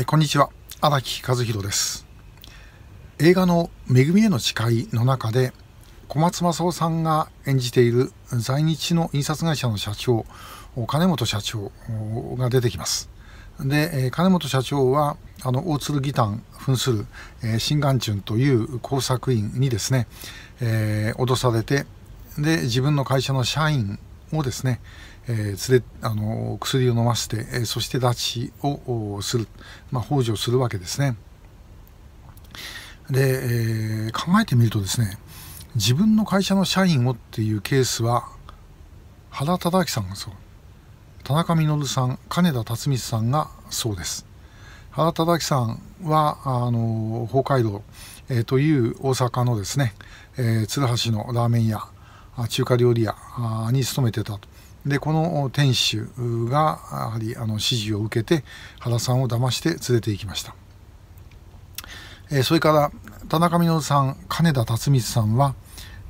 えこんにちは荒木和弘です映画の「恵みへの誓い」の中で小松政夫さんが演じている在日の印刷会社の社長金本社長が出てきますで金本社長はあの大鶴義丹扮する新眼中という工作員にですね、えー、脅されてで自分の会社の社員をですね、えー、連れあの薬を飲ませて、えー、そして拉致をする、まあ、北条するわけですね。で、えー、考えてみるとですね自分の会社の社員をっていうケースは原忠明さんがそう田中稔さん金田辰光さんがそうです。原忠明さんはあの北海道、えー、という大阪のですね、えー、鶴橋のラーメン屋中華料理屋に勤めてたと。でこの店主がやはりあの指示を受けて原さんを騙して連れて行きました、えそれから田中稔さん金田辰光さんは、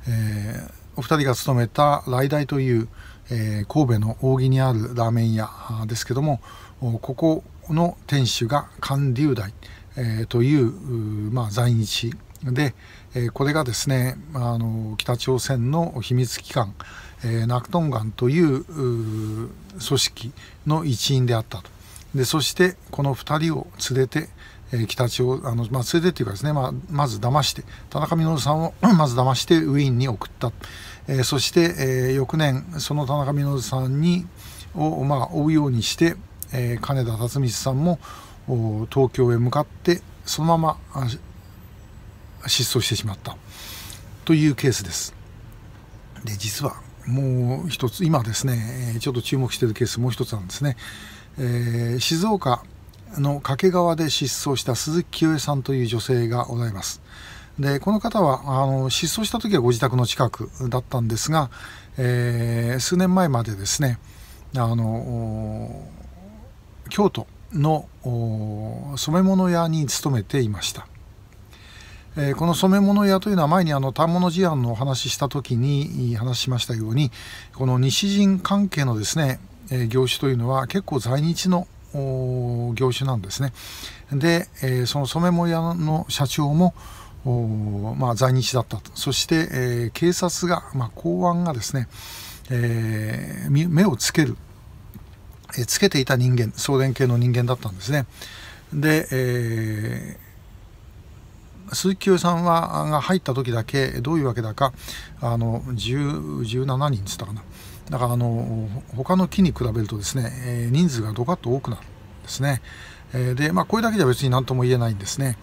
えー、お二人が勤めた来大という、えー、神戸の扇にあるラーメン屋ですけどもここの店主が韓流大、えー、という、まあ、在日で、えこれがですねあの北朝鮮の秘密機関、えナクトンガンという組織の一員であったとでそしてこの2人を連れて、え北朝あの、まあ、連れてというかですね、まあ、まず騙して田中稔さんを まず騙してウィーンに送った、えそして、え翌年その田中稔さんにを、まあ、追うようにして、え金田辰光さんも東京へ向かってそのまま失踪してしまったというケースです。で実はもう一つ今ですねちょっと注目しているケースもう一つなんですね、えー、静岡の掛川で失踪した鈴木清江さんという女性がございます。でこの方はあの失踪した時はご自宅の近くだったんですが、えー、数年前までですねあの京都の染め物屋に勤めていましたえー、この染め物屋というのは前にあの反物事案のお話しした時に話しましたようにこの西人関係のですね、え業種というのは結構在日の業種なんですね。で、えその染め物屋の社長もまあ、在日だったとそして、えー、警察が、まあ、公安がですね、えー、目をつける、えー、つけていた人間送電系の人間だったんですねで、えー鈴木さんはが入った時だけどういうわけだかあの17人って言ったかなだからあの他の木に比べるとですね、え人数がどかっと多くなるんですね、えでまあこれだけじゃ別に何とも言えないんですね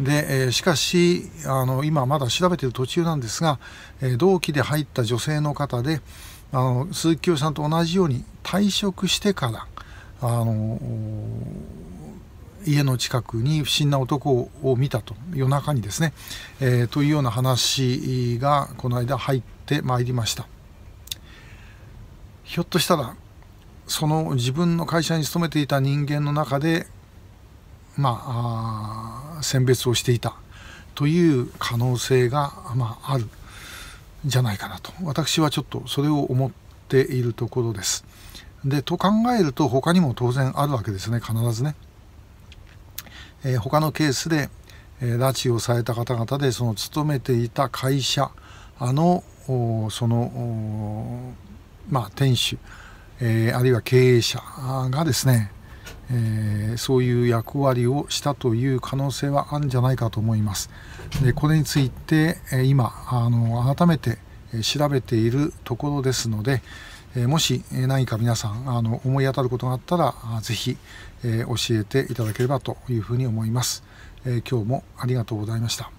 で、えしかしあの今まだ調べてる途中なんですが、え同期で入った女性の方であの鈴木清さんと同じように退職してからあの家の近くに不審な男を見たと夜中にですね、えー、というような話がこの間入ってまいりましたひょっとしたらその自分の会社に勤めていた人間の中でまあ選別をしていたという可能性が、まあ、あるじゃないかなと私はちょっとそれを思っているところです。でと考えると他にも当然あるわけですね必ずね。えー、他のケースで、えー、拉致をされた方々でその勤めていた会社のそのまあ店主、えー、あるいは経営者がですね、えー、そういう役割をしたという可能性はあるんじゃないかと思います。でこれについて今あの改めて調べているところですので、えもし何か皆さんあの思い当たることがあったら是非、え教えていただければというふうに思います、え今日もありがとうございました